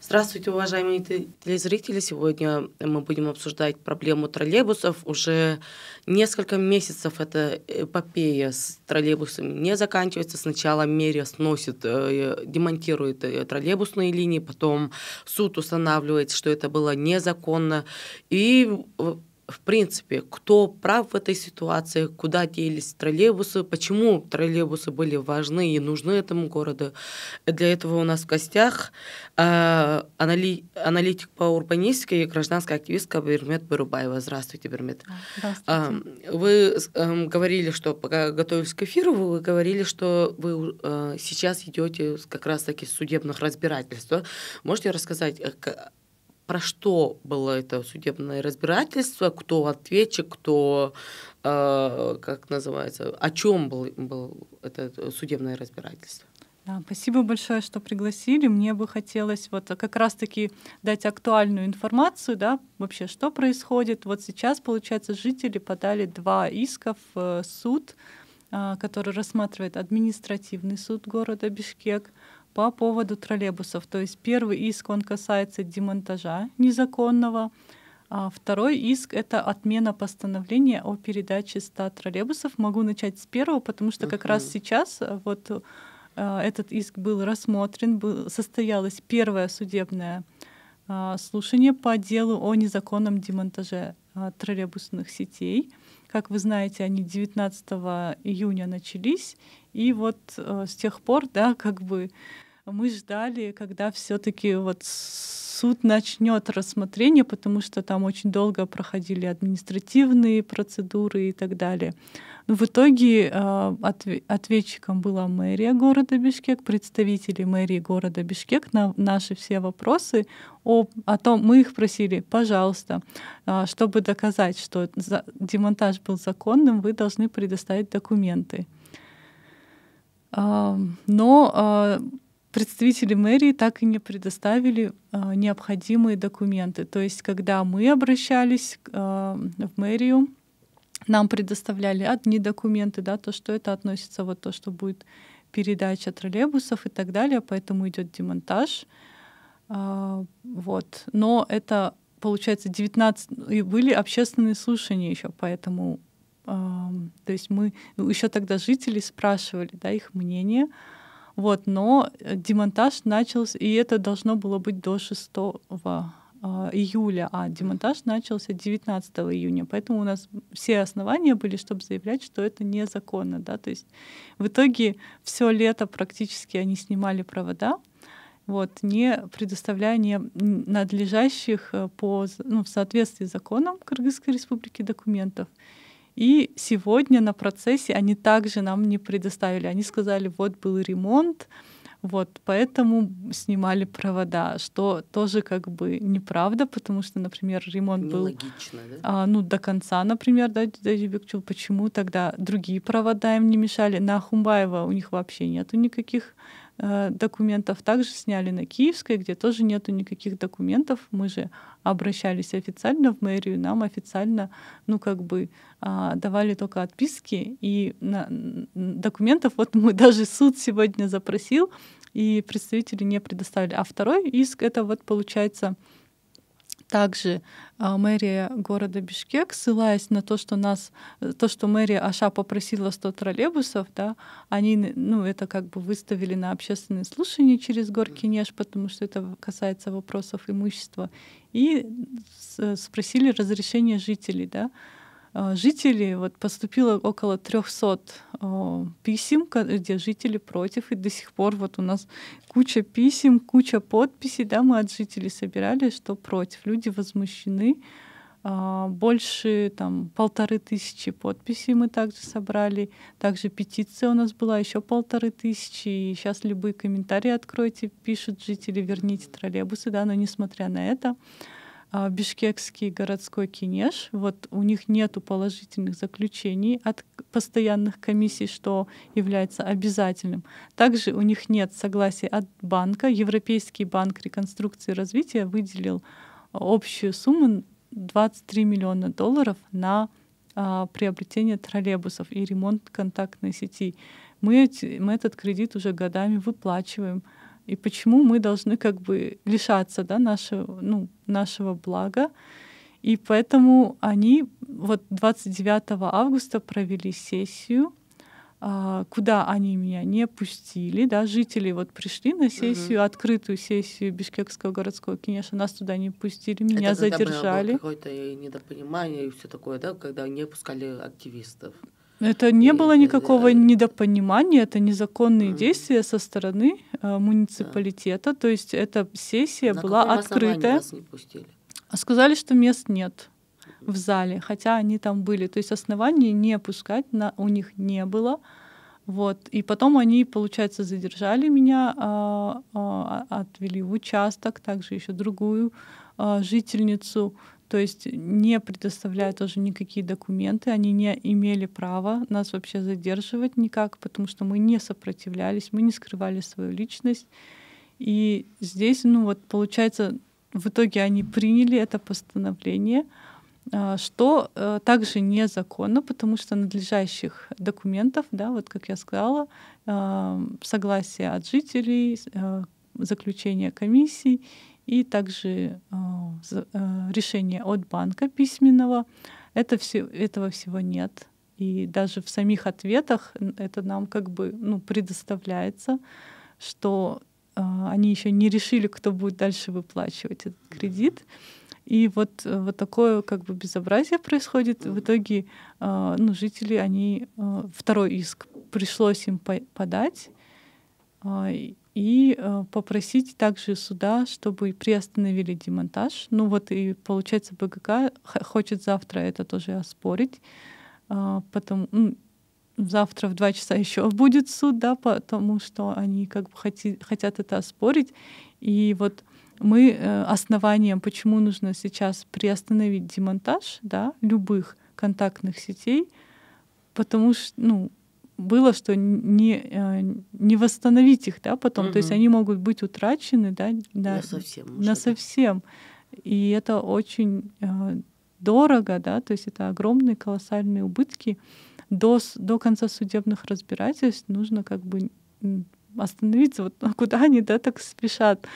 Здравствуйте, уважаемые телезрители. Сегодня мы будем обсуждать проблему троллейбусов. Уже несколько месяцев эта эпопея с троллейбусами не заканчивается. Сначала мэрия сносит, э, демонтирует э, троллейбусные линии, потом суд устанавливает, что это было незаконно. И э, в принципе, кто прав в этой ситуации, куда делись троллейбусы, почему троллейбусы были важны и нужны этому городу. Для этого у нас в гостях э, анали, аналитик по урбанистике и гражданская активистка Бермет Барубаева. Здравствуйте, Бермет. Здравствуйте. Э, вы э, говорили, что пока готовились к эфиру, вы говорили, что вы э, сейчас идете как раз-таки судебных разбирательств. Можете рассказать, э, про что было это судебное разбирательство, кто ответчик, кто, э, как называется, о чем было был это судебное разбирательство. Да, спасибо большое, что пригласили. Мне бы хотелось вот как раз-таки дать актуальную информацию, да, вообще, что происходит. Вот сейчас, получается, жители подали два иска э, в суд, э, который рассматривает административный суд города Бишкек, по поводу троллейбусов. То есть первый иск, он касается демонтажа незаконного, а второй иск — это отмена постановления о передаче 100 троллейбусов. Могу начать с первого, потому что как раз сейчас э, вот э, этот иск был рассмотрен, был, состоялось первое судебное э, слушание по делу о незаконном демонтаже э, троллейбусных сетей. Как вы знаете, они 19 июня начались, и вот э, с тех пор, да, как бы мы ждали, когда все-таки вот суд начнет рассмотрение, потому что там очень долго проходили административные процедуры и так далее. Но ну, в итоге а, ответчиком была мэрия города Бишкек, представители мэрии города Бишкек на наши все вопросы о, о том, мы их просили, пожалуйста, а, чтобы доказать, что демонтаж был законным, вы должны предоставить документы. Но а, представители мэрии так и не предоставили э, необходимые документы. То есть, когда мы обращались э, в мэрию, нам предоставляли одни документы, да, то, что это относится, вот то, что будет передача троллейбусов и так далее, поэтому идет демонтаж. Э, вот. Но это, получается, 19... И были общественные слушания еще, поэтому... Э, то есть мы ну, еще тогда жители спрашивали, да, их мнение. Э, вот, но э, демонтаж начался, и это должно было быть до 6 а, июля, а демонтаж начался 19 июня. Поэтому у нас все основания были, чтобы заявлять, что это незаконно. Да? То есть в итоге все лето практически они снимали провода, вот, не предоставляя не надлежащих э, по, ну, в соответствии с законом Кыргызской республики документов. И сегодня на процессе они также нам не предоставили. Они сказали, вот был ремонт, вот, поэтому снимали провода, что тоже как бы неправда, потому что, например, ремонт был логично, да? а, ну, до конца, например, да, Дайдибекчу, почему тогда другие провода им не мешали? На Хумбаева у них вообще нету никаких Э, документов также сняли на Киевской, где тоже нету никаких документов. Мы же обращались официально в мэрию, нам официально, ну как бы а, давали только отписки и на, документов. Вот мы даже суд сегодня запросил, и представители не предоставили. А второй иск это вот получается также э, мэрия города Бишкек, ссылаясь на то, что нас, э, то, что мэрия Аша попросила 100 троллейбусов, да, они, ну, это как бы выставили на общественные слушания через Горкинеш, потому что это касается вопросов имущества, и э, спросили разрешение жителей, да, Э, жителей вот, поступило около 300 э, писем, где жители против, и до сих пор вот у нас куча писем, куча подписей, да, мы от жителей собирали, что против. Люди возмущены. Э, больше там полторы тысячи подписей мы также собрали. Также петиция у нас была еще полторы тысячи. И сейчас любые комментарии откройте, пишут жители, верните троллейбусы, да, но несмотря на это, а, Бишкекский городской кинеш. Вот у них нет положительных заключений от постоянных комиссий, что является обязательным. Также у них нет согласия от банка. Европейский банк реконструкции и развития выделил а, общую сумму 23 миллиона долларов на а, приобретение троллейбусов и ремонт контактной сети. Мы, эти, мы этот кредит уже годами выплачиваем и почему мы должны как бы лишаться да, нашего, ну, нашего блага. И поэтому они вот 29 августа провели сессию, а, куда они меня не пустили, да, жители вот пришли на сессию, угу. открытую сессию Бишкекского городского кинеша, нас туда не пустили, меня Это задержали. Было какое-то недопонимание и все такое, да, когда не пускали активистов. Это не было никакого недопонимания, это незаконные действия со стороны э, муниципалитета, то есть эта сессия На была открытая. Вас не пустили? Сказали, что мест нет в зале, хотя они там были. То есть оснований не пускать на, у них не было. Вот. И потом они, получается, задержали меня, а, а, а отвели в участок, также еще другую а, жительницу то есть не предоставляя тоже никакие документы, они не имели права нас вообще задерживать никак, потому что мы не сопротивлялись, мы не скрывали свою личность. И здесь, ну вот, получается, в итоге они приняли это постановление, а, что э, также незаконно, потому что надлежащих документов, да, вот как я сказала, а, согласие от жителей, э, заключение комиссии и также э, э, решение от банка письменного. Это все, этого всего нет. И даже в самих ответах это нам как бы ну, предоставляется, что э, они еще не решили, кто будет дальше выплачивать этот кредит. И вот, вот такое как бы безобразие происходит. В итоге ну, жители, они второй иск пришлось им подать и э, попросить также суда, чтобы приостановили демонтаж. Ну вот и получается БГК хочет завтра это тоже оспорить, а, потом завтра в два часа еще будет суд, да, потому что они как бы хоти, хотят это оспорить. И вот мы э, основанием, почему нужно сейчас приостановить демонтаж, да, любых контактных сетей, потому что, ну, было, что не, э, не восстановить их, да, потом. Угу. То есть они могут быть утрачены, да, да на совсем. На совсем. И это очень э, дорого, да, то есть это огромные колоссальные убытки. До, до конца судебных разбирательств нужно как бы остановиться, вот куда они, да, так спешат.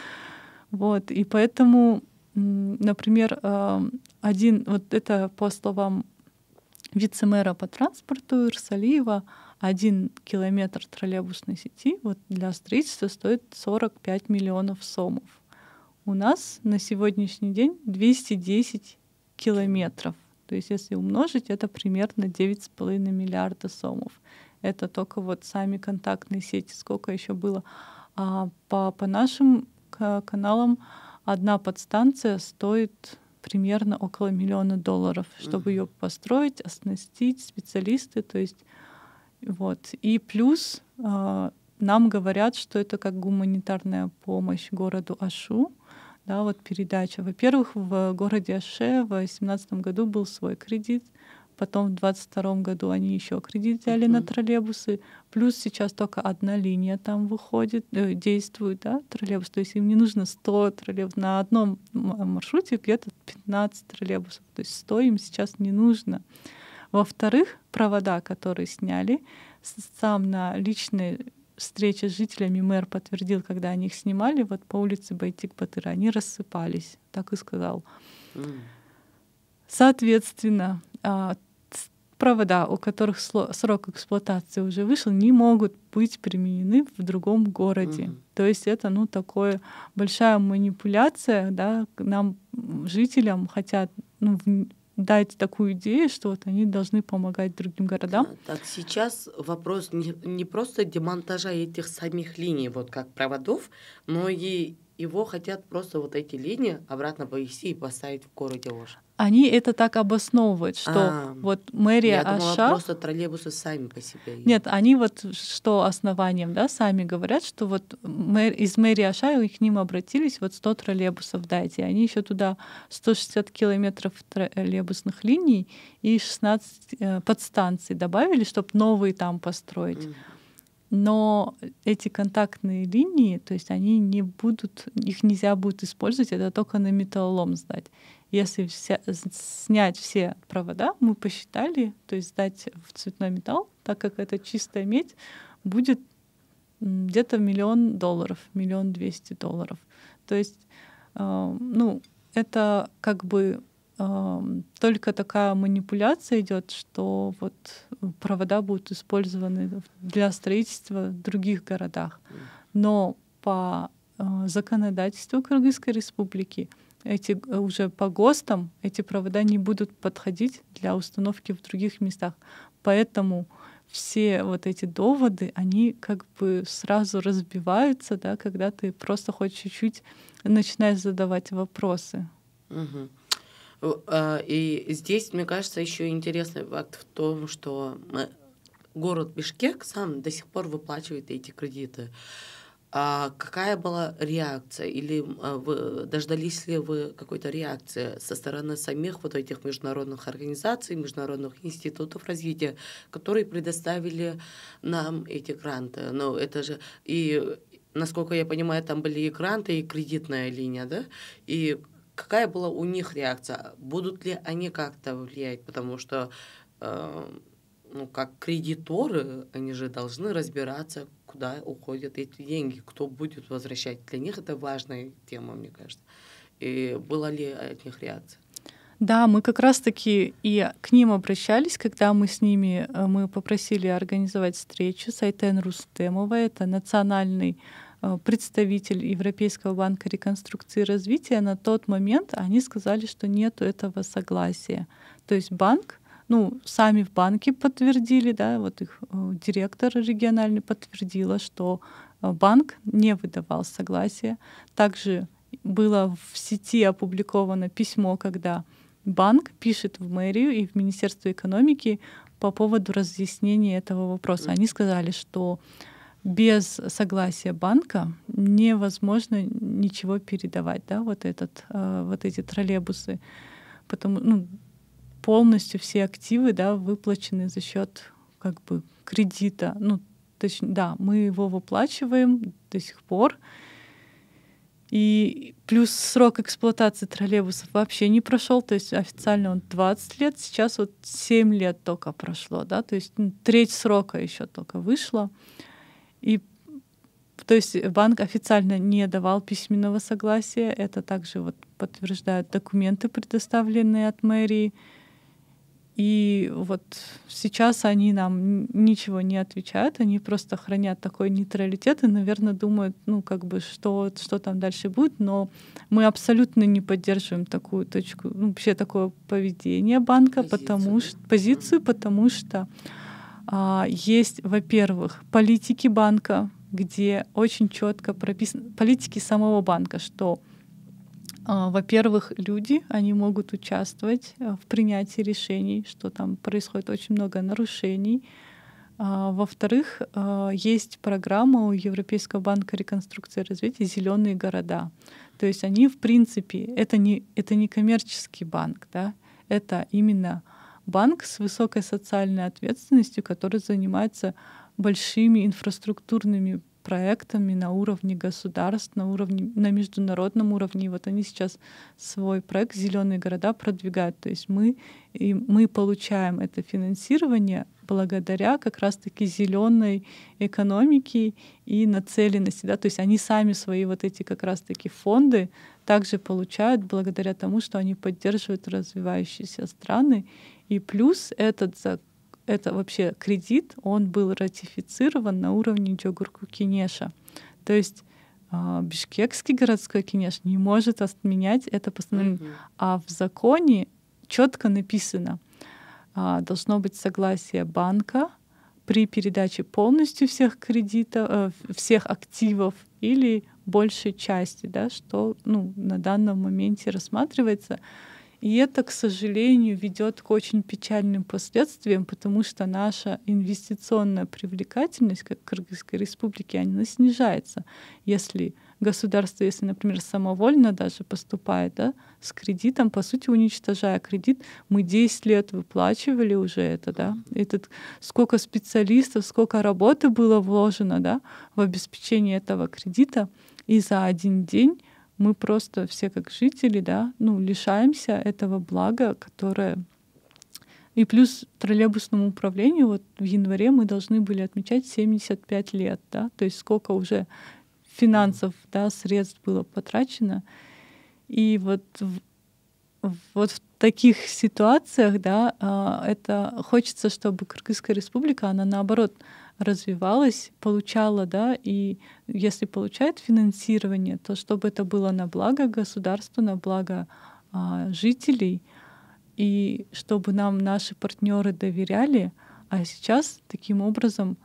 Вот, и поэтому, например, э, один, вот это по словам вице-мэра по транспорту Ирсалиева, один километр троллейбусной сети вот для строительства стоит 45 миллионов сомов. У нас на сегодняшний день 210 километров. То есть если умножить, это примерно 9,5 миллиарда сомов. Это только вот сами контактные сети, сколько еще было. А по, по нашим каналам одна подстанция стоит примерно около миллиона долларов, чтобы ее построить, оснастить специалисты. То есть вот. И плюс э, нам говорят, что это как гуманитарная помощь городу Ашу. Да, вот передача. Во-первых, в городе Аше в 2018 году был свой кредит, потом в 2022 году они еще кредит взяли uh-huh. на троллейбусы, плюс сейчас только одна линия там выходит, э, действует, да, троллейбус, то есть им не нужно 100 троллейбусов, на одном маршруте где-то 15 троллейбусов, то есть 100 им сейчас не нужно. Uh, во-вторых, провода, которые сняли, сам на личной встрече с жителями мэр подтвердил, когда они их снимали, вот по улице Байтик-Батыра, они рассыпались, так и сказал. Соответственно, а, провода, у которых срок эксплуатации уже вышел, не могут быть применены в другом городе. mm То есть это, ну, такое большая манипуляция, да, нам, жителям хотят ну, дать такую идею, что вот они должны помогать другим городам. Да, так сейчас вопрос не, не просто демонтажа этих самих линий, вот как проводов, но и его хотят просто вот эти линии обратно повести и поставить в городе Ош они это так обосновывают, что а, вот мэрия я думала, Аша... просто троллейбусы сами по себе. Нет, они вот что основанием, да, сами говорят, что вот мэр, из мэрии Аша к ним обратились, вот 100 троллейбусов дайте. Они еще туда 160 километров троллейбусных линий и 16 э, подстанций добавили, чтобы новые там построить. Mm но эти контактные линии, то есть они не будут, их нельзя будет использовать, это только на металлолом сдать. Если вся, снять все провода, мы посчитали, то есть сдать в цветной металл, так как это чистая медь, будет где-то миллион долларов, миллион двести долларов. То есть, э, ну, это как бы только такая манипуляция идет, что вот э, провода будут использованы для строительства в других городах. Но по э, законодательству Кыргызской республики эти э, уже по ГОСТам эти провода не будут подходить для установки в других местах. Поэтому все вот эти доводы, они как бы сразу разбиваются, да, когда ты просто хоть чуть-чуть начинаешь задавать вопросы. Угу. Э, и здесь, мне кажется, еще интересный факт в том, что э, город Бишкек сам до сих пор выплачивает эти кредиты. А какая была реакция? Или э, вы, дождались ли вы какой-то реакции со стороны самих вот этих международных организаций, международных институтов развития, которые предоставили нам эти гранты? но ну, это же... И, насколько я понимаю, там были и гранты, и кредитная линия, да? И какая была у них реакция? Будут ли они как-то влиять? Потому что, э, ну, как кредиторы, они же должны разбираться, куда уходят эти деньги, кто будет возвращать. Для них это важная тема, мне кажется. И была ли от них реакция? Да, мы как раз-таки и к ним обращались, когда мы с ними э, мы попросили организовать встречу с Айтен Рустемовой, это национальный Э, представитель Европейского банка реконструкции и развития на тот момент они сказали, что нет этого согласия. То есть банк, ну, сами в банке подтвердили, да, вот их э, директор региональный подтвердила, что э, банк не выдавал согласия. Также было в сети опубликовано письмо, когда банк пишет в мэрию и в Министерство экономики по поводу разъяснения этого вопроса. Они сказали, что без согласия банка невозможно ничего передавать, да, вот этот, э, вот эти троллейбусы, потому ну, полностью все активы, да, выплачены за счет как бы кредита, ну точнее, да, мы его выплачиваем до сих пор, и плюс срок эксплуатации троллейбусов вообще не прошел, то есть официально он 20 лет, сейчас вот 7 лет только прошло, да, то есть ну, треть срока еще только вышла. И то есть банк официально не давал письменного согласия. Это также вот подтверждают документы, предоставленные от мэрии. И вот сейчас они нам ничего не отвечают, они просто хранят такой нейтралитет и, наверное, думают, ну, как бы, что, что там дальше будет, но мы абсолютно не поддерживаем такую точку, ну, вообще такое поведение банка, позицию, потому да? что, позицию, потому что а, есть, во-первых, политики банка, где очень четко прописаны политики самого банка, что а, во-первых, люди, они могут участвовать э, в принятии решений, что там происходит очень много нарушений. А, во-вторых, э, есть программа у Европейского банка реконструкции и развития «Зеленые города». То есть они, в принципе, это не, это не коммерческий банк, да? это именно банк с высокой социальной ответственностью, который занимается большими инфраструктурными проектами на уровне государств, на уровне, на международном уровне. И вот они сейчас свой проект «Зеленые города» продвигают. То есть мы, и мы получаем это финансирование благодаря как раз-таки зеленой экономике и нацеленности. Да? То есть они сами свои вот эти как раз-таки фонды также получают благодаря тому, что они поддерживают развивающиеся страны. И плюс этот это вообще кредит, он был ратифицирован на уровне Джогурку Кинеша. То есть а, Бишкекский городской кинеш не может отменять это постановление. Mm-hmm. А в законе четко написано, а, должно быть согласие банка при передаче полностью всех кредитов, э, всех активов или большей части, да, что ну, на данном моменте рассматривается. И это, к сожалению, ведет к очень печальным последствиям, потому что наша инвестиционная привлекательность как Кыргызской республики, она снижается. Если государство, если, например, самовольно даже поступает да, с кредитом, по сути, уничтожая кредит, мы 10 лет выплачивали уже это, да, этот, сколько специалистов, сколько работы было вложено да, в обеспечение этого кредита, и за один день мы просто все как жители, да, ну, лишаемся этого блага, которое... И плюс троллейбусному управлению вот в январе мы должны были отмечать 75 лет, да, то есть сколько уже финансов, да, средств было потрачено. И вот, вот в таких ситуациях, да, а, это хочется, чтобы Кыргызская республика, она наоборот развивалась, получала, да, и если получает финансирование, то чтобы это было на благо государства, на благо а, жителей, и чтобы нам наши партнеры доверяли, а сейчас таким образом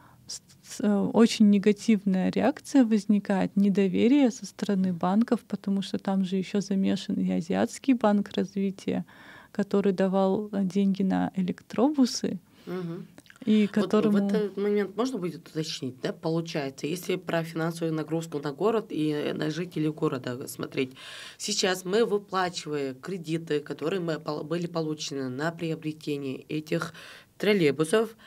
Э, очень негативная реакция возникает, недоверие со стороны банков, потому что там же еще замешан и Азиатский банк развития, который давал э, деньги на электробусы. Угу. И которому... вот в этот момент можно будет уточнить, да, получается, если про финансовую нагрузку на город и э, на жителей города смотреть. Сейчас мы, выплачивая кредиты, которые мы были получены на приобретение этих троллейбусов,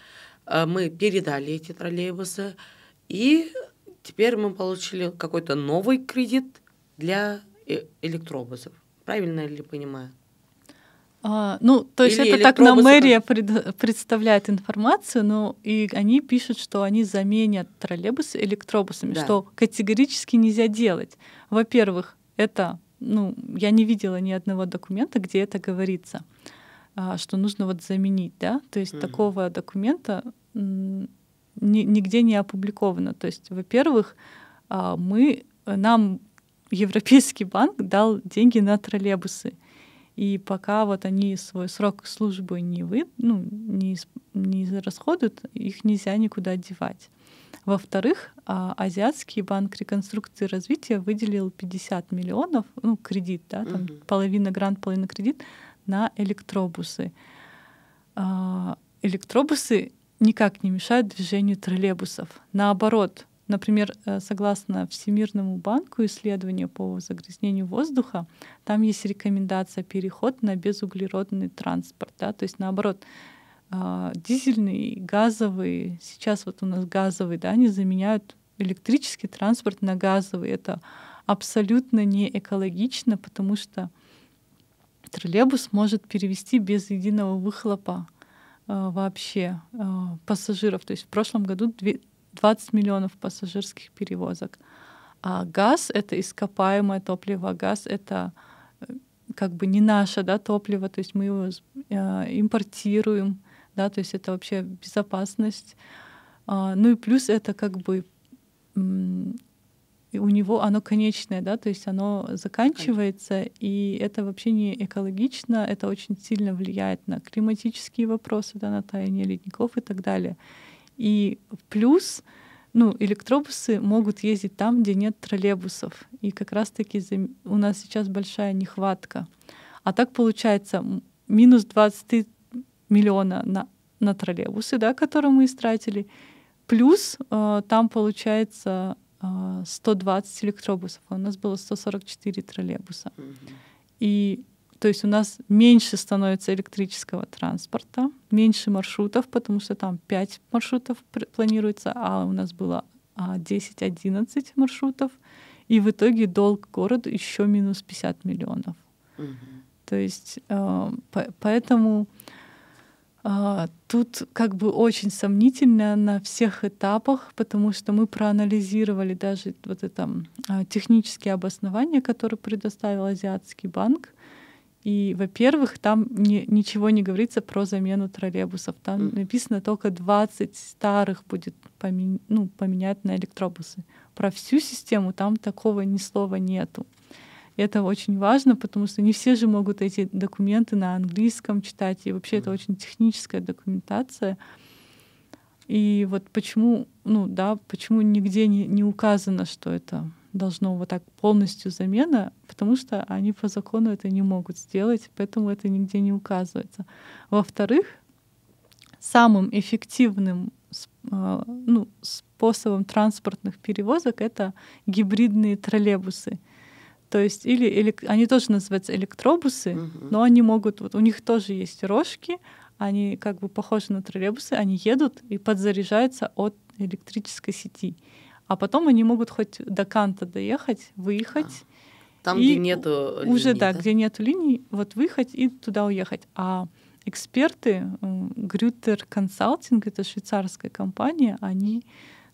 Э, мы передали эти троллейбусы, и теперь мы получили какой-то новый кредит для э, электробусов. Правильно ли понимаю? А, ну, то есть Или это так на мэрия пред, представляет информацию, но ну, и они пишут, что они заменят троллейбусы электробусами, да. что категорически нельзя делать. Во-первых, это, ну, я не видела ни одного документа, где это говорится, а, что нужно вот заменить, да, то есть угу. такого документа нигде не опубликовано. То есть, во-первых, а, мы, нам Европейский банк дал деньги на троллейбусы. И пока вот они свой срок службы не, вы, ну, не, не расходуют, их нельзя никуда девать. Во-вторых, а, Азиатский банк реконструкции и развития выделил 50 миллионов, ну, кредит, да, там угу. половина грант, половина кредит на электробусы а, электробусы никак не мешает движению троллейбусов. Наоборот, например, э, согласно Всемирному банку исследования по загрязнению воздуха, там есть рекомендация переход на безуглеродный транспорт. Да? То есть наоборот, а, дизельный, газовый, сейчас вот у нас газовый, да, они заменяют электрический транспорт на газовый. Это абсолютно не экологично, потому что троллейбус может перевести без единого выхлопа Э, вообще э, пассажиров. То есть в прошлом году 20 миллионов пассажирских перевозок. А газ — это ископаемое топливо, газ — это э, как бы не наше да, топливо, то есть мы его импортируем, да, то есть это вообще безопасность. А, ну и плюс это как бы и у него оно конечное, да, то есть оно заканчивается, и это вообще не экологично, это очень сильно влияет на климатические вопросы, да, на таяние ледников и так далее. И плюс, ну, электробусы могут ездить там, где нет троллейбусов, и как раз-таки у нас сейчас большая нехватка. А так получается минус 20 миллиона на, на троллейбусы, да, которые мы истратили, плюс э, там получается 120 а, электробусов, а у нас было 144 троллейбуса. И то есть у нас меньше становится электрического транспорта, меньше маршрутов, потому что там 5 маршрутов планируется, а у нас было 10-11 а, маршрутов. И в итоге долг городу еще минус 50 миллионов. Угу. То есть э, по поэтому а, тут как бы очень сомнительно на всех этапах, потому что мы проанализировали даже вот это а, технические обоснования, которые предоставил Азиатский банк. И, во-первых, там не, ничего не говорится про замену троллейбусов. Там написано только 20 старых будет помен, ну, поменять на электробусы. Про всю систему там такого ни слова нету. Это очень важно, потому что не все же могут эти документы на английском читать. И вообще mm. это очень техническая документация. И вот почему, ну да, почему нигде не, не указано, что это должно вот так полностью замена, потому что они по закону это не могут сделать, поэтому это нигде не указывается. Во-вторых, самым эффективным э, ну, способом транспортных перевозок это гибридные троллейбусы. То есть или, или они тоже называются электробусы, угу. но они могут, вот у них тоже есть рожки, они как бы похожи на троллейбусы, они едут и подзаряжаются от электрической сети. А потом они могут хоть до канта доехать, выехать. А, там, и где нету линии, уже, да, да, где нету линий, вот выехать и туда уехать. А эксперты Грютер Консалтинг, это швейцарская компания, они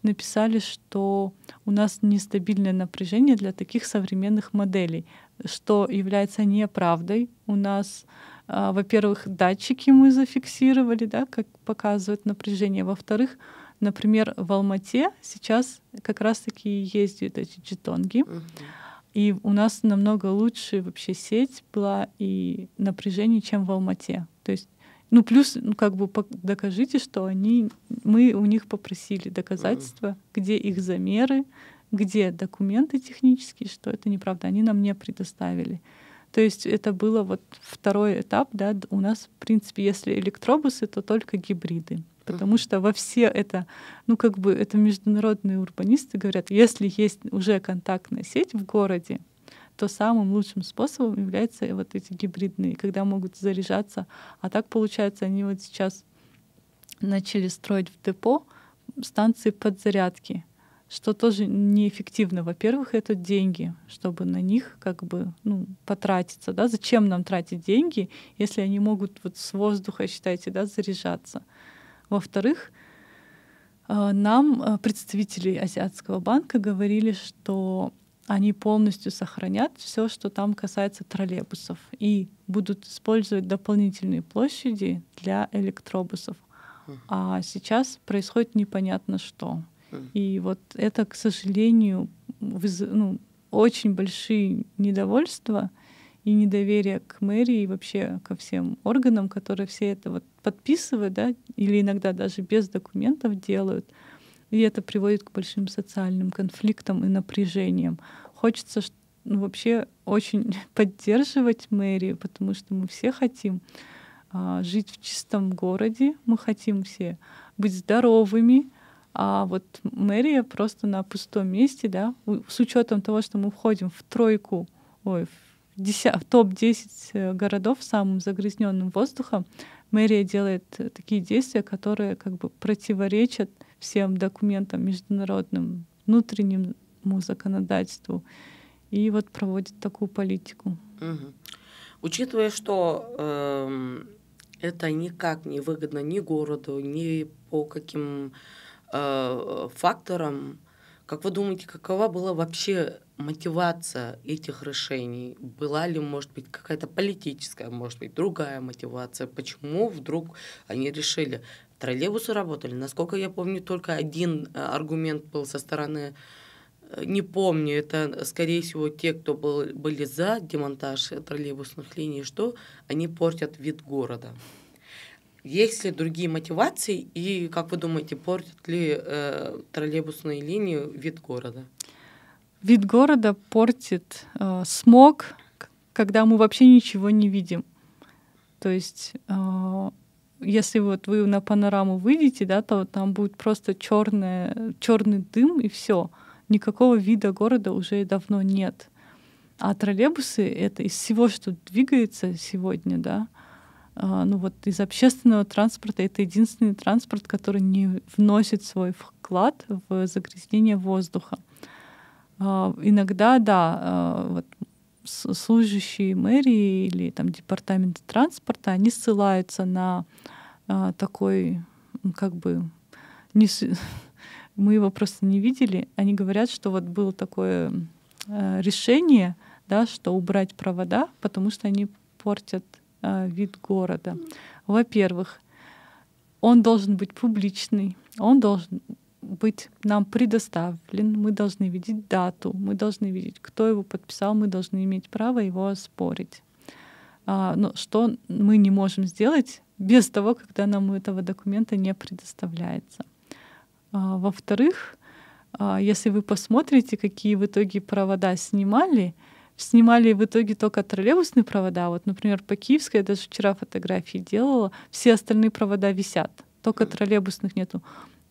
написали, что у нас нестабильное напряжение для таких современных моделей, что является неправдой. У нас, а, во-первых, датчики мы зафиксировали, да, как показывает напряжение. Во-вторых, например, в Алмате сейчас как раз-таки ездят эти джетонги. И у нас намного лучше вообще сеть была и напряжение, чем в Алмате. То есть ну, плюс, ну, как бы докажите, что они, мы у них попросили доказательства, mm. где их замеры, где документы технические, что это неправда. Они нам не предоставили. То есть это было вот второй этап, да, у нас, в принципе, если электробусы, то только гибриды. Потому что во все это, ну как бы это международные урбанисты говорят, если есть уже контактная сеть в городе, то самым лучшим способом являются вот эти гибридные, когда могут заряжаться. А так получается, они вот сейчас начали строить в депо станции подзарядки, что тоже неэффективно. Во-первых, это деньги, чтобы на них как бы ну, потратиться. Да? Зачем нам тратить деньги, если они могут вот с воздуха, считайте, да, заряжаться? Во-вторых, э, нам э, представители Азиатского банка говорили, что они полностью сохранят все, что там касается троллейбусов, и будут использовать дополнительные площади для электробусов. А сейчас происходит непонятно что. И вот это, к сожалению, выз... ну, очень большие недовольства и недоверие к мэрии и вообще ко всем органам, которые все это вот подписывают, да, или иногда даже без документов делают. Mm и это приводит к большим социальным конфликтам и напряжениям. Хочется ну, вообще очень поддерживать мэрию, потому что мы все хотим а, жить в чистом городе, мы хотим все быть здоровыми, а вот мэрия просто на пустом месте, да, с учетом того, что мы входим в тройку, ой, в, в топ-10 э, городов с самым загрязненным воздухом, мэрия делает э, такие действия, которые как бы противоречат всем документам международным, внутреннему законодательству. И вот проводит такую политику. Угу. Учитывая, что э, это никак не выгодно ни городу, ни по каким э, факторам, как вы думаете, какова была вообще мотивация этих решений? Была ли, может быть, какая-то политическая, может быть, другая мотивация? Почему вдруг они решили троллейбусы работали. Насколько я помню, только один э, аргумент был со стороны э, не помню, это, скорее всего, те, кто был, были за демонтаж троллейбусных линий, что они портят вид города. Есть ли другие мотивации и, как вы думаете, портят ли э, троллейбусные линии вид города? Вид города портит э, смог, когда мы вообще ничего не видим. То есть э, если вот вы на панораму выйдете, да, то там будет просто черное, черный дым и все. Никакого вида города уже давно нет. А троллейбусы — это из всего, что двигается сегодня, да, а, ну вот из общественного транспорта это единственный транспорт, который не вносит свой вклад в загрязнение воздуха. А, иногда, да, а, вот служащие мэрии или там департамента транспорта, они ссылаются на э, такой, как бы, не, мы его просто не видели. Они говорят, что вот было такое э, решение, да, что убрать провода, потому что они портят э, вид города. Во-первых, он должен быть публичный, он должен быть нам предоставлен, мы должны видеть дату, мы должны видеть, кто его подписал, мы должны иметь право его оспорить. А, но что мы не можем сделать без того, когда нам этого документа не предоставляется. А, во-вторых, а, если вы посмотрите, какие в итоге провода снимали, снимали в итоге только троллейбусные провода. Вот, например, по Киевской я даже вчера фотографии делала, все остальные провода висят, только троллейбусных нету.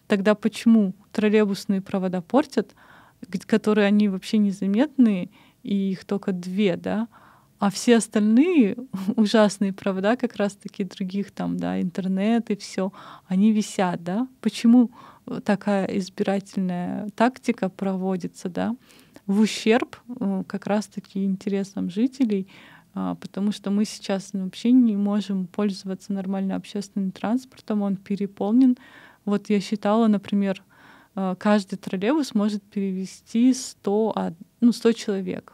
Тогда почему троллейбусные провода портят, которые они вообще незаметные, и их только две, да? А все остальные ужасные провода, как раз-таки других там, да, интернет и все, они висят, да? Почему э, такая избирательная тактика проводится, да? В ущерб э, как раз-таки интересам жителей, а, потому что мы сейчас ну, вообще не можем пользоваться нормально общественным транспортом, он переполнен, вот я считала, например, э, каждый троллейбус может перевести 100, ну, 100 человек.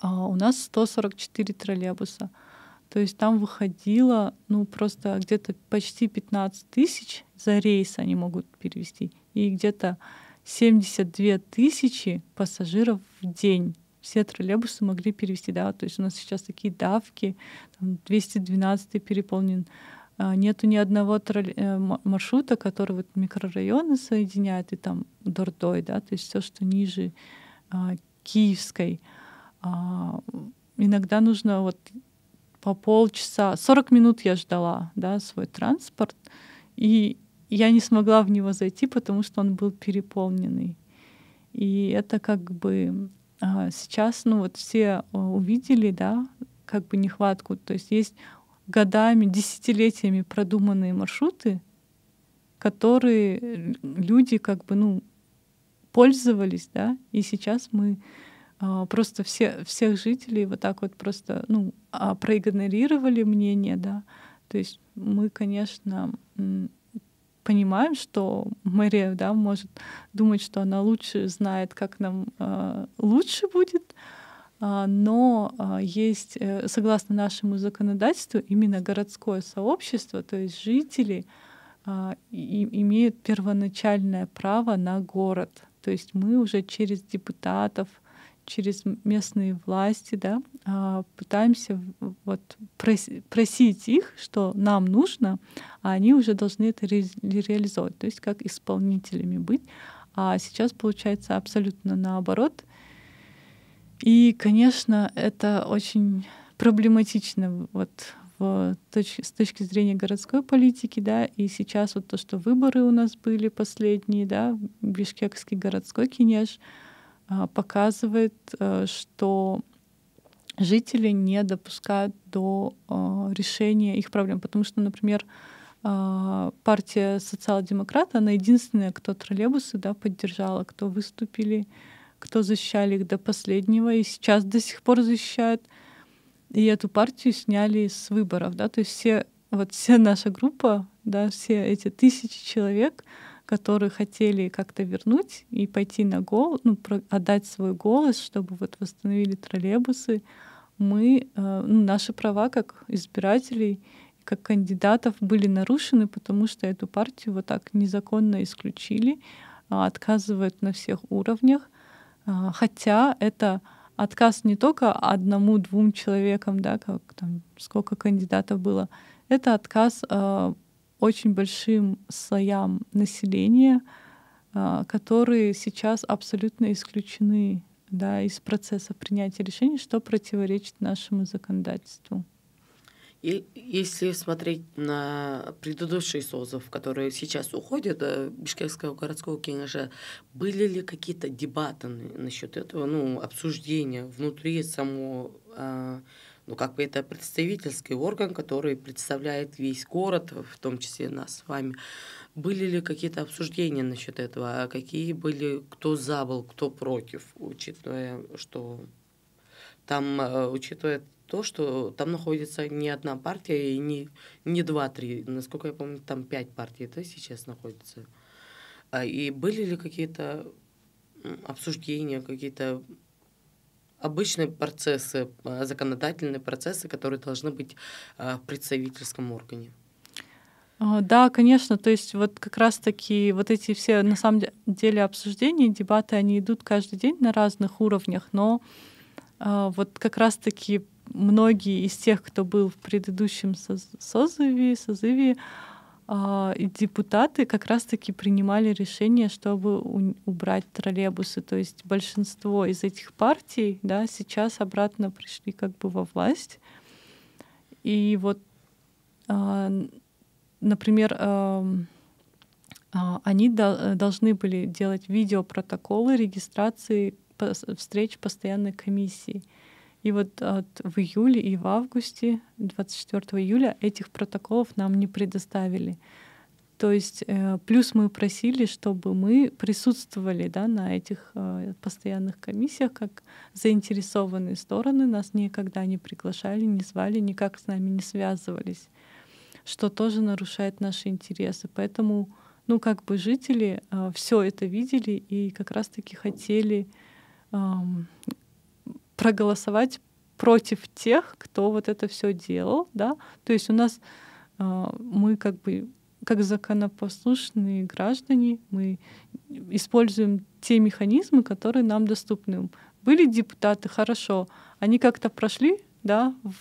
А у нас 144 троллейбуса. То есть там выходило, ну, просто где-то почти 15 тысяч за рейс они могут перевести. И где-то 72 тысячи пассажиров в день все троллейбусы могли перевести, да, то есть у нас сейчас такие давки, там 212 переполнен, а, нету ни одного тролль... Э, маршрута, который вот микрорайоны соединяет и там Дордой, да, то есть все, что ниже а, Киевской. А, иногда нужно вот по полчаса, 40 минут я ждала, да, свой транспорт, и я не смогла в него зайти, потому что он был переполненный. И это как бы а, сейчас, ну вот все а, увидели, да, как бы нехватку. То есть есть годами, десятилетиями продуманные маршруты, которые э, люди как бы, ну, пользовались, да, и сейчас мы а, просто все, всех жителей вот так вот просто, ну, а, проигнорировали мнение, да, то есть мы, конечно, понимаем, что мэрия, да, может думать, что она лучше знает, как нам э, лучше будет, а, но а, есть, э, согласно нашему законодательству, именно городское сообщество, то есть жители а, имеют первоначальное право на город. То есть мы уже через депутатов, через местные власти, да, пытаемся вот просить их, что нам нужно, а они уже должны это реализовать, то есть как исполнителями быть. А сейчас получается абсолютно наоборот. И, конечно, это очень проблематично вот в точ с точки зрения городской политики, да, и сейчас вот то, что выборы у нас были последние, да, Бишкекский городской кинеж а, показывает, э, что жители не допускают до а, решения их проблем, потому что, например, а, партия социал-демократа, она единственная, кто троллейбусы да, поддержала, кто выступили, кто защищали их до последнего и сейчас до сих пор защищают. И эту партию сняли с выборов, да, то есть все, вот вся наша группа, да, все эти тысячи человек, которые хотели как-то вернуть и пойти на гол, ну, отдать свой голос, чтобы вот восстановили троллейбусы, мы, э, ну, наши права как избирателей, как кандидатов были нарушены, потому что эту партию вот так незаконно исключили, а отказывают на всех уровнях. А, хотя это отказ не только одному-двум человекам, да, как там сколько кандидатов было, это отказ э, очень большим слоям населения, э, которые сейчас абсолютно исключены да, из процесса принятия решений, что противоречит нашему законодательству. И если смотреть на предыдущий созов, которые сейчас уходят э, Бишкекского городского кинежа, были ли какие-то дебаты насчет этого, ну, обсуждения внутри самого, э, ну, как бы это представительский орган, который представляет весь город, в том числе нас с вами. Были ли какие-то обсуждения насчет этого? А какие были, кто за был, кто против, учитывая, что там, э, учитывая то, что там находится не одна партия и не, не два-три. Насколько я помню, там пять партий это сейчас находится. А, и были ли какие-то обсуждения, какие-то обычные процессы, а, законодательные процессы, которые должны быть а, в представительском органе? Да, конечно, то есть вот как раз-таки вот эти все на самом деле обсуждения, дебаты, они идут каждый день на разных уровнях, но а, вот как раз-таки многие из тех, кто был в предыдущем созыве, созыве а, и депутаты как раз-таки принимали решение, чтобы убрать троллейбусы. То есть большинство из этих партий да, сейчас обратно пришли как бы во власть. И вот, а, например, они должны были делать видеопротоколы регистрации встреч постоянной комиссии. И вот а, от, в июле и в августе, 24 июля, этих протоколов нам не предоставили. То есть э, плюс мы просили, чтобы мы присутствовали да, на этих э, постоянных комиссиях как заинтересованные стороны. Нас никогда не приглашали, не звали, никак с нами не связывались, что тоже нарушает наши интересы. Поэтому ну, как бы жители э, все это видели и как раз-таки хотели проголосовать против тех, кто вот это все делал, да. То есть у нас а, мы как бы как законопослушные граждане мы используем те механизмы, которые нам доступны. Были депутаты, хорошо, они как-то прошли, да, в,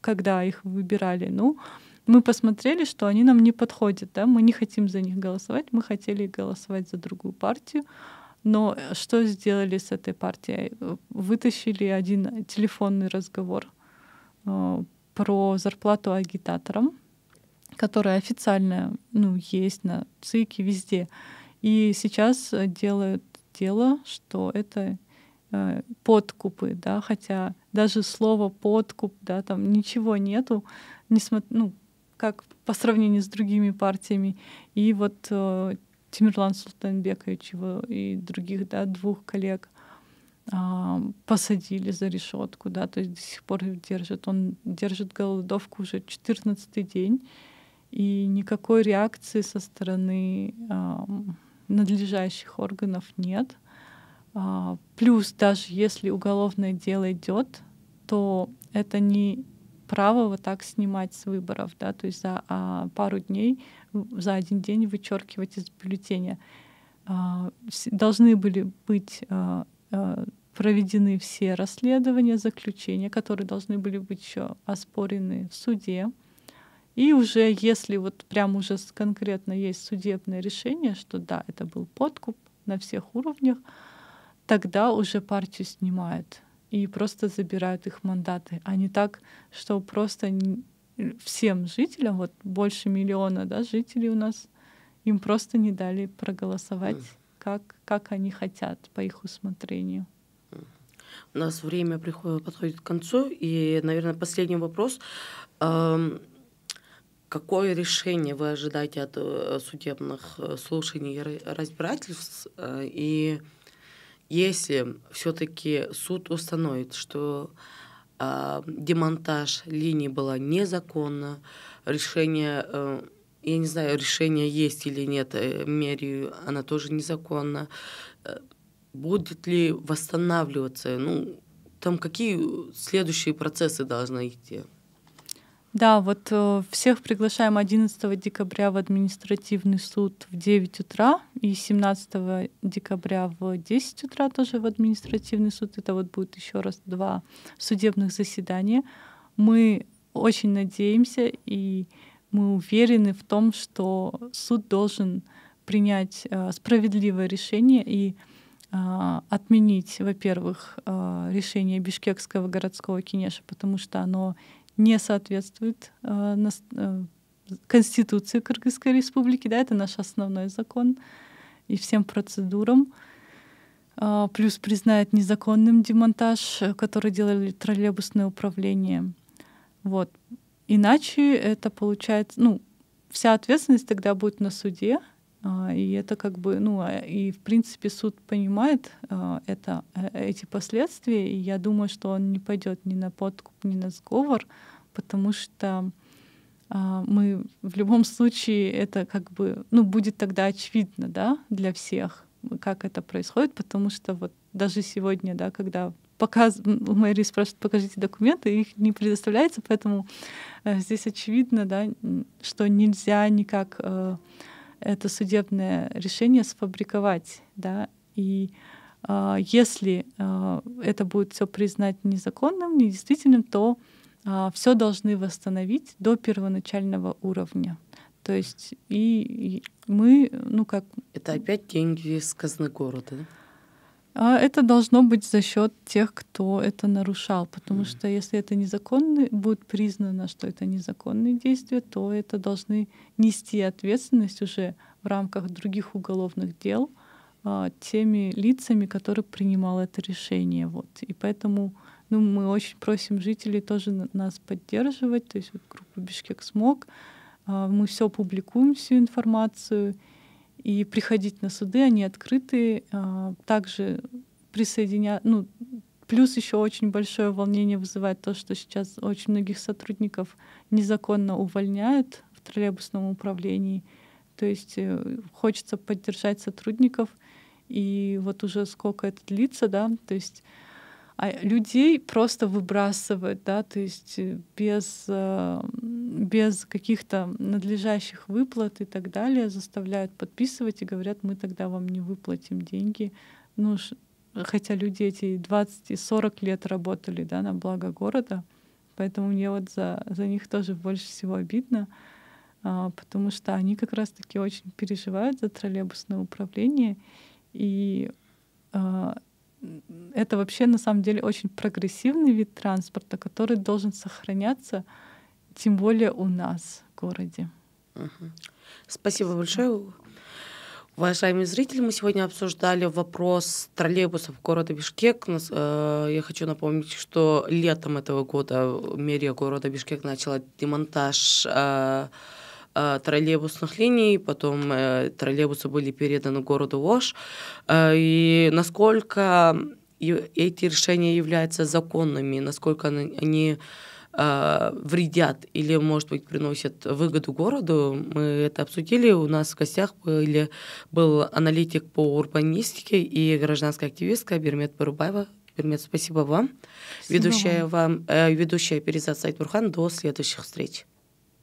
когда их выбирали, ну, мы посмотрели, что они нам не подходят, да, мы не хотим за них голосовать, мы хотели голосовать за другую партию, но э, что сделали с этой партией? Вытащили один телефонный разговор э, про зарплату агитаторам, которая официально ну, есть на ЦИКе везде. И сейчас э, делают дело, что это подкупы, да, хотя даже слово подкуп, да, там ничего нету, несмотря, ну, как по сравнению с другими партиями. И вот Тимирлан Султанбекович его и других да, двух коллег а, посадили за решетку, да, то есть до сих пор держит. Он держит голодовку уже 14 день, и никакой реакции со стороны а, надлежащих органов нет. А, плюс даже если уголовное дело идет, то это не право вот так снимать с выборов, да, то есть за а, пару дней, за один день вычеркивать из бюллетеня. А, должны были быть а, а, проведены все расследования, заключения, которые должны были быть еще оспорены в суде. И уже если вот прям уже конкретно есть судебное решение, что да, это был подкуп на всех уровнях, тогда уже партию снимают и просто забирают их мандаты, а не так, что просто всем жителям, вот больше миллиона да, жителей у нас, им просто не дали проголосовать, как, как они хотят по их усмотрению. У нас время приходит, подходит к концу, и, наверное, последний вопрос. Какое решение вы ожидаете от э, судебных э, слушаний и разбирательств? Э, и если все-таки суд установит, что э, демонтаж линии было незаконно, решение, э, я не знаю, решение есть или нет, э, мерию, она тоже незаконна, э, будет ли восстанавливаться, ну, там какие следующие процессы должны идти? Да, вот э, всех приглашаем 11 декабря в административный суд в 9 утра и 17 декабря в 10 утра тоже в административный суд. Это вот будет еще раз два судебных заседания. Мы очень надеемся и мы уверены в том, что суд должен принять э, справедливое решение и э, отменить, во-первых, решение Бишкекского городского кинеша, потому что оно не соответствует э, нас, э, Конституции Кыргызской Республики, да, это наш основной закон и всем процедурам. Э, плюс признает незаконным демонтаж, э, который делали троллейбусное управление. Вот. Иначе это получается, ну, вся ответственность тогда будет на суде, а, и это как бы, ну, а, и в принципе суд понимает а, это, э, эти последствия, и я думаю, что он не пойдет ни на подкуп, ни на сговор, потому что мы в любом случае это как бы, ну, будет тогда очевидно, да, для всех, как это происходит, потому что вот даже сегодня, да, когда показ... мэрии спрашивает, покажите документы, их не предоставляется, поэтому э, здесь очевидно, да, что нельзя никак э, это судебное решение сфабриковать, да, и э, если э, это будет все признать незаконным, недействительным, то э, а, все должны восстановить до первоначального уровня. То есть и, и мы, ну как... Это опять деньги из казны города. Да? А это должно быть за счет тех, кто это нарушал, потому mm-hmm. что если это незаконно, будет признано, что это незаконные действия, то это должны нести ответственность уже в рамках других уголовных дел а, теми лицами, которые принимал это решение. Вот. И поэтому ну, мы очень просим жителей тоже нас поддерживать, то есть вот группа «Бишкек смог», а, мы все публикуем, всю информацию — и приходить на суды, они открыты. А, также присоединя... ну, плюс еще очень большое волнение вызывает то, что сейчас очень многих сотрудников незаконно увольняют в троллейбусном управлении. То есть э, хочется поддержать сотрудников, и вот уже сколько это длится, да, то есть а людей просто выбрасывают, да, то есть э, без, э, без каких-то надлежащих выплат и так далее заставляют подписывать и говорят, мы тогда вам не выплатим деньги. Ну, хотя люди эти 20 и 40 лет работали да, на благо города, поэтому мне вот за, за них тоже больше всего обидно, а, потому что они как раз-таки очень переживают за троллейбусное управление, и а, это вообще на самом деле очень прогрессивный вид транспорта, который должен сохраняться, тем более у нас в городе. Угу. Спасибо большое. Уважаемые зрители, мы сегодня обсуждали вопрос троллейбусов города Бишкек. Э, я хочу напомнить, что летом этого года мэрия города Бишкек начала демонтаж э, Э, троллейбусных линий, потом э, троллейбусы были переданы городу Ош. Э, и насколько эти решения являются законными, насколько они вредят или, может быть, приносят выгоду городу. Мы это обсудили. У нас в гостях были, был аналитик по урбанистике и гражданская активистка Бермет Барубаева. Бермет, спасибо вам. Спасибо ведущая вам, э, ведущая перезад Сайт Бурхан. До следующих встреч.